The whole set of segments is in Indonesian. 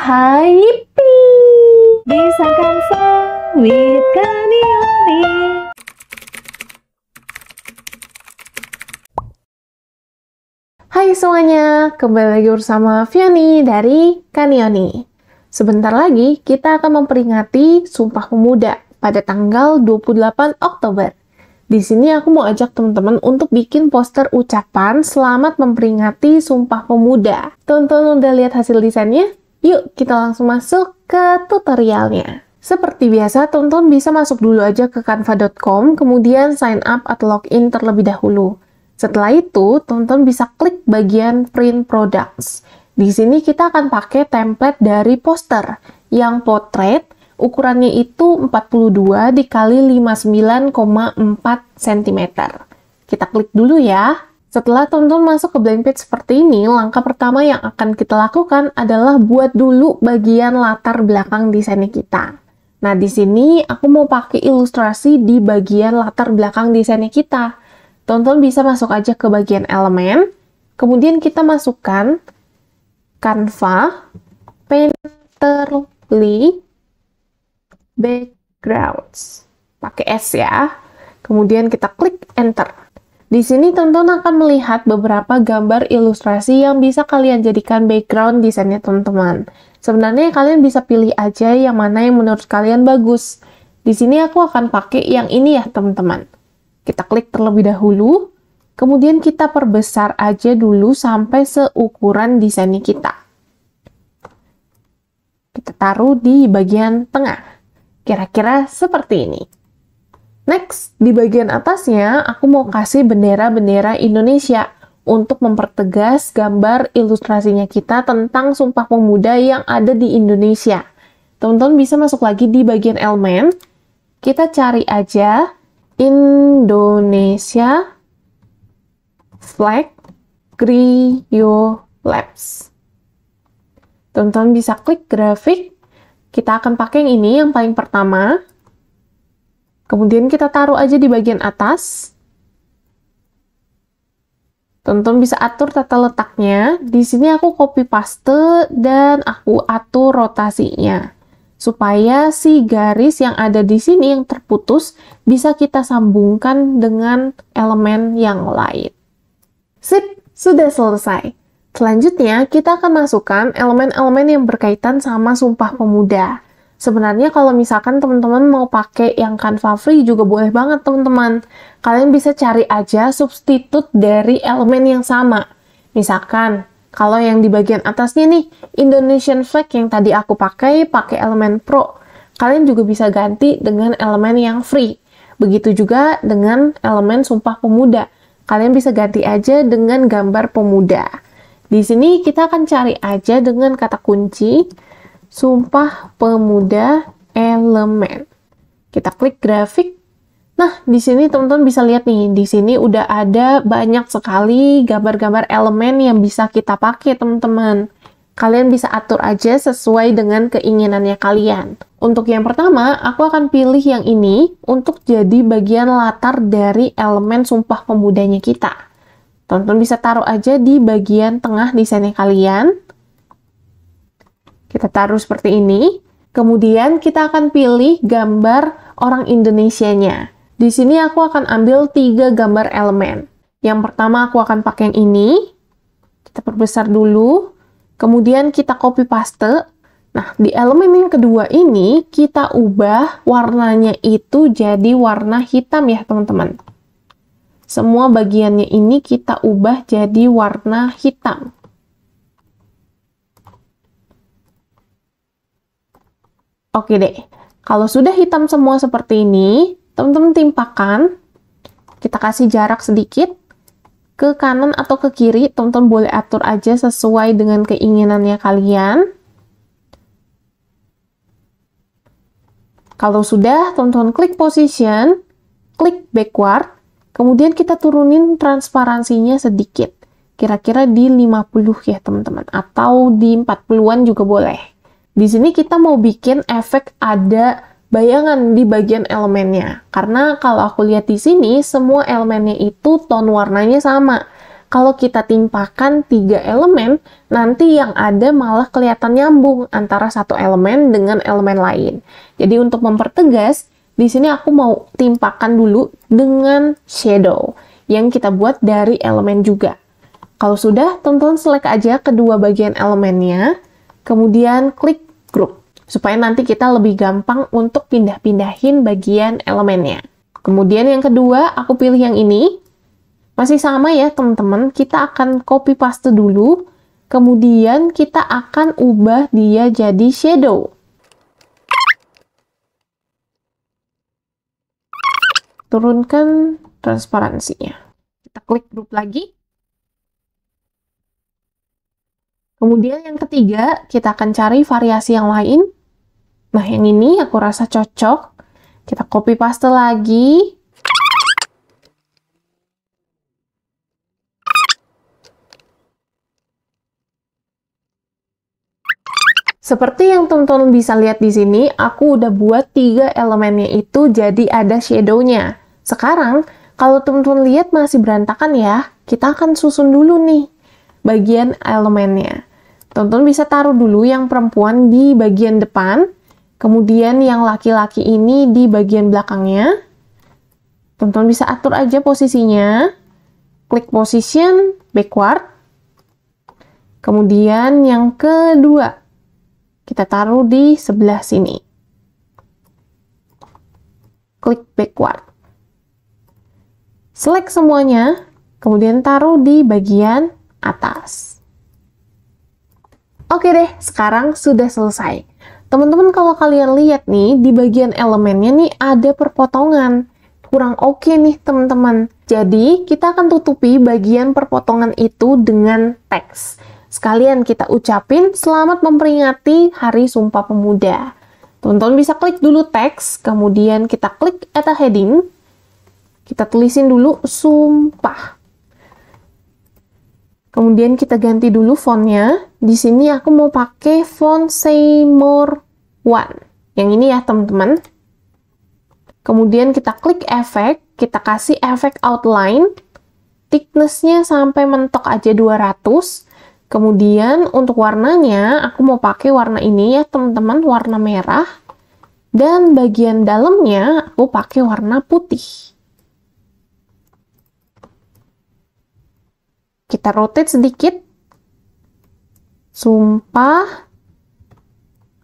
hai Bisa disangkan sawit kanioni Hai semuanya, kembali lagi bersama Viani dari Kanioni. Sebentar lagi kita akan memperingati Sumpah Pemuda pada tanggal 28 Oktober. Di sini aku mau ajak teman-teman untuk bikin poster ucapan selamat memperingati Sumpah Pemuda. Tonton udah lihat hasil desainnya? Yuk, kita langsung masuk ke tutorialnya. Seperti biasa, tonton bisa masuk dulu aja ke canva.com, kemudian sign up atau login terlebih dahulu. Setelah itu, tonton bisa klik bagian print products. Di sini kita akan pakai template dari poster yang potret, ukurannya itu 42 dikali 59,4 cm. Kita klik dulu ya. Setelah teman-teman masuk ke blank page seperti ini, langkah pertama yang akan kita lakukan adalah buat dulu bagian latar belakang desainnya kita. Nah, di sini aku mau pakai ilustrasi di bagian latar belakang desainnya kita. Tonton bisa masuk aja ke bagian elemen, kemudian kita masukkan Canva Painterly Backgrounds. Pakai S ya. Kemudian kita klik Enter. Di sini tonton akan melihat beberapa gambar ilustrasi yang bisa kalian jadikan background desainnya teman-teman. Sebenarnya kalian bisa pilih aja yang mana yang menurut kalian bagus. Di sini aku akan pakai yang ini ya teman-teman. Kita klik terlebih dahulu, kemudian kita perbesar aja dulu sampai seukuran desainnya kita. Kita taruh di bagian tengah. Kira-kira seperti ini. Next, di bagian atasnya aku mau kasih bendera-bendera Indonesia untuk mempertegas gambar ilustrasinya kita tentang Sumpah Pemuda yang ada di Indonesia. Teman-teman bisa masuk lagi di bagian elemen. Kita cari aja Indonesia flag Krio Labs. Teman-teman bisa klik grafik. Kita akan pakai yang ini yang paling pertama. Kemudian kita taruh aja di bagian atas. Tentu bisa atur tata letaknya. Di sini aku copy paste dan aku atur rotasinya. Supaya si garis yang ada di sini yang terputus bisa kita sambungkan dengan elemen yang lain. Sip, sudah selesai. Selanjutnya, kita akan masukkan elemen-elemen yang berkaitan sama Sumpah Pemuda. Sebenarnya kalau misalkan teman-teman mau pakai yang Canva Free juga boleh banget teman-teman. Kalian bisa cari aja substitut dari elemen yang sama. Misalkan kalau yang di bagian atasnya nih Indonesian flag yang tadi aku pakai pakai elemen pro. Kalian juga bisa ganti dengan elemen yang free. Begitu juga dengan elemen sumpah pemuda. Kalian bisa ganti aja dengan gambar pemuda. Di sini kita akan cari aja dengan kata kunci Sumpah Pemuda Elemen. Kita klik grafik. Nah, di sini teman-teman bisa lihat nih, di sini udah ada banyak sekali gambar-gambar elemen yang bisa kita pakai, teman-teman. Kalian bisa atur aja sesuai dengan keinginannya kalian. Untuk yang pertama, aku akan pilih yang ini untuk jadi bagian latar dari elemen sumpah pemudanya kita. Teman-teman bisa taruh aja di bagian tengah desainnya kalian. Kita taruh seperti ini. Kemudian kita akan pilih gambar orang Indonesianya. Di sini aku akan ambil tiga gambar elemen. Yang pertama aku akan pakai yang ini. Kita perbesar dulu. Kemudian kita copy paste. Nah, di elemen yang kedua ini kita ubah warnanya itu jadi warna hitam ya, teman-teman. Semua bagiannya ini kita ubah jadi warna hitam. Oke deh, kalau sudah hitam semua seperti ini, teman-teman timpakan. Kita kasih jarak sedikit ke kanan atau ke kiri, teman-teman boleh atur aja sesuai dengan keinginannya kalian. Kalau sudah, teman-teman klik position, klik backward, kemudian kita turunin transparansinya sedikit. Kira-kira di 50 ya teman-teman, atau di 40-an juga boleh. Di sini kita mau bikin efek ada bayangan di bagian elemennya. Karena kalau aku lihat di sini, semua elemennya itu tone warnanya sama. Kalau kita timpakan tiga elemen, nanti yang ada malah kelihatan nyambung antara satu elemen dengan elemen lain. Jadi untuk mempertegas, di sini aku mau timpakan dulu dengan shadow yang kita buat dari elemen juga. Kalau sudah, tonton select aja kedua bagian elemennya, kemudian klik grup, supaya nanti kita lebih gampang untuk pindah-pindahin bagian elemennya. Kemudian yang kedua, aku pilih yang ini. Masih sama ya teman-teman, kita akan copy paste dulu, kemudian kita akan ubah dia jadi shadow. Turunkan transparansinya. Kita klik grup lagi. Kemudian yang ketiga, kita akan cari variasi yang lain. Nah, yang ini aku rasa cocok. Kita copy paste lagi. Seperti yang teman-teman bisa lihat di sini, aku udah buat tiga elemennya itu jadi ada shadow-nya. Sekarang, kalau teman-teman lihat masih berantakan ya, kita akan susun dulu nih bagian elemennya. Tonton bisa taruh dulu yang perempuan di bagian depan, kemudian yang laki-laki ini di bagian belakangnya. Tonton bisa atur aja posisinya. Klik position backward. Kemudian yang kedua, kita taruh di sebelah sini. Klik backward. Select semuanya, kemudian taruh di bagian atas. Oke deh, sekarang sudah selesai. Teman-teman kalau kalian lihat nih, di bagian elemennya nih ada perpotongan. Kurang oke nih teman-teman. Jadi kita akan tutupi bagian perpotongan itu dengan teks. Sekalian kita ucapin selamat memperingati Hari Sumpah Pemuda. Teman-teman bisa klik dulu teks, kemudian kita klik at heading. Kita tulisin dulu sumpah. Kemudian kita ganti dulu fontnya. Di sini aku mau pakai font Seymour One. Yang ini ya teman-teman. Kemudian kita klik efek, kita kasih efek outline. Thicknessnya sampai mentok aja 200. Kemudian untuk warnanya, aku mau pakai warna ini ya teman-teman, warna merah. Dan bagian dalamnya aku pakai warna putih. kita rotate sedikit sumpah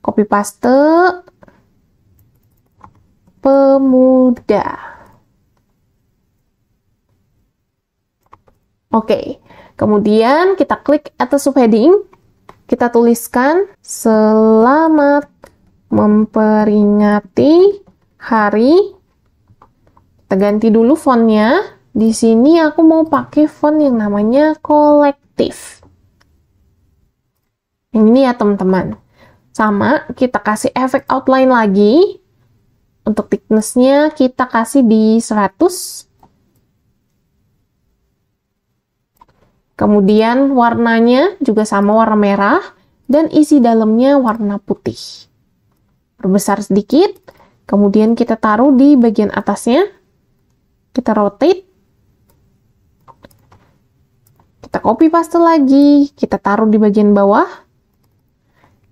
copy paste pemuda oke kemudian kita klik atas subheading kita tuliskan selamat memperingati hari kita ganti dulu fontnya di sini aku mau pakai font yang namanya kolektif. Yang ini ya teman-teman. Sama, kita kasih efek outline lagi. Untuk thickness-nya kita kasih di 100. Kemudian warnanya juga sama warna merah. Dan isi dalamnya warna putih. Perbesar sedikit. Kemudian kita taruh di bagian atasnya. Kita rotate. Kita copy paste lagi, kita taruh di bagian bawah.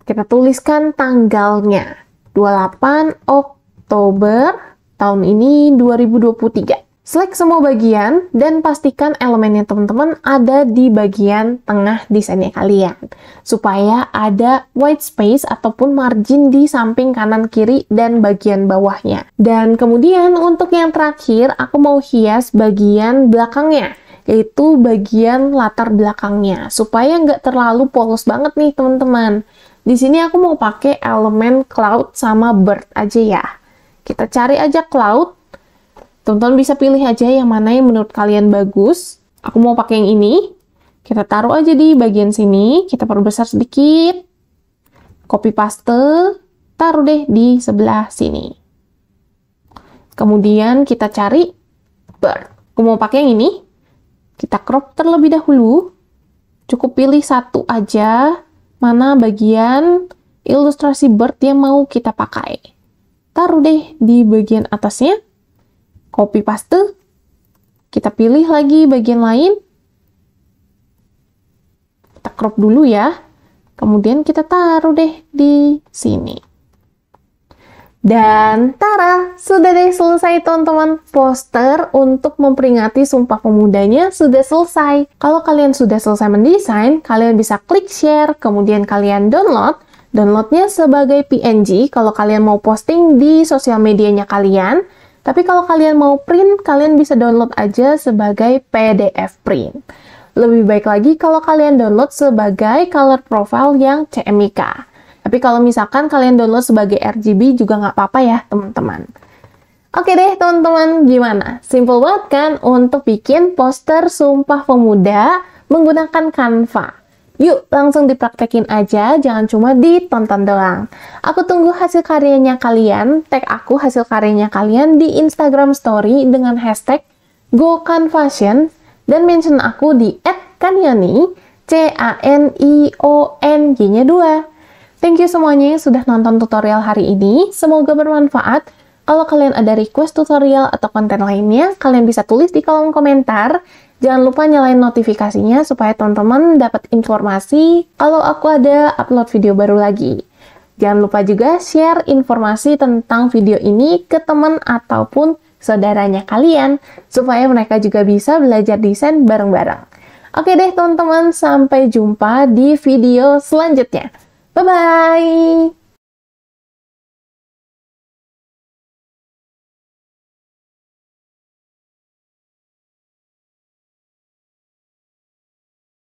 Kita tuliskan tanggalnya. 28 Oktober tahun ini 2023. Select semua bagian dan pastikan elemennya teman-teman ada di bagian tengah desainnya kalian. Supaya ada white space ataupun margin di samping kanan kiri dan bagian bawahnya. Dan kemudian untuk yang terakhir aku mau hias bagian belakangnya yaitu bagian latar belakangnya supaya nggak terlalu polos banget nih teman-teman di sini aku mau pakai elemen cloud sama bird aja ya kita cari aja cloud teman-teman bisa pilih aja yang mana yang menurut kalian bagus aku mau pakai yang ini kita taruh aja di bagian sini kita perbesar sedikit copy paste taruh deh di sebelah sini kemudian kita cari bird aku mau pakai yang ini kita crop terlebih dahulu. Cukup pilih satu aja mana bagian ilustrasi bird yang mau kita pakai. Taruh deh di bagian atasnya. Copy paste. Kita pilih lagi bagian lain. Kita crop dulu ya. Kemudian kita taruh deh di sini. Dan tara, sudah deh selesai teman-teman. Poster untuk memperingati Sumpah Pemudanya sudah selesai. Kalau kalian sudah selesai mendesain, kalian bisa klik share, kemudian kalian download. Downloadnya sebagai PNG kalau kalian mau posting di sosial medianya kalian. Tapi kalau kalian mau print, kalian bisa download aja sebagai PDF print. Lebih baik lagi kalau kalian download sebagai color profile yang CMYK. Tapi kalau misalkan kalian download sebagai RGB juga nggak apa-apa ya teman-teman. Oke deh teman-teman, gimana? Simple banget kan untuk bikin poster Sumpah Pemuda menggunakan Canva. Yuk, langsung dipraktekin aja, jangan cuma ditonton doang. Aku tunggu hasil karyanya kalian, tag aku hasil karyanya kalian di Instagram story dengan hashtag GoCanFashion dan mention aku di @kanyani, C-A-N-I-O-N-G-nya 2. Thank you semuanya yang sudah nonton tutorial hari ini. Semoga bermanfaat. Kalau kalian ada request tutorial atau konten lainnya, kalian bisa tulis di kolom komentar. Jangan lupa nyalain notifikasinya supaya teman-teman dapat informasi kalau aku ada upload video baru lagi. Jangan lupa juga share informasi tentang video ini ke teman ataupun saudaranya kalian supaya mereka juga bisa belajar desain bareng-bareng. Oke deh teman-teman, sampai jumpa di video selanjutnya. 拜拜。